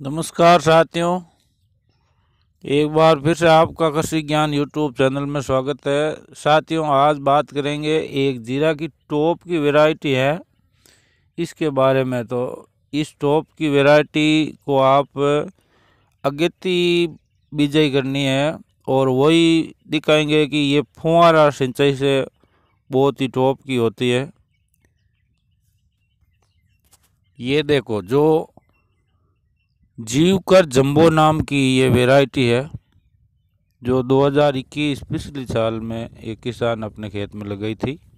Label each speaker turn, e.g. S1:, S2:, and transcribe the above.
S1: नमस्कार साथियों एक बार फिर से आपका कृषि ज्ञान यूट्यूब चैनल में स्वागत है साथियों आज बात करेंगे एक जीरा की टॉप की वैरायटी है इसके बारे में तो इस टॉप की वैरायटी को आप अगेती बिजाई करनी है और वही दिखाएंगे कि ये फुहारा सिंचाई से बहुत ही टॉप की होती है ये देखो जो जीवकर जंबो नाम की ये वेराइटी है जो 2021 पिछले साल में एक किसान अपने खेत में लगाई थी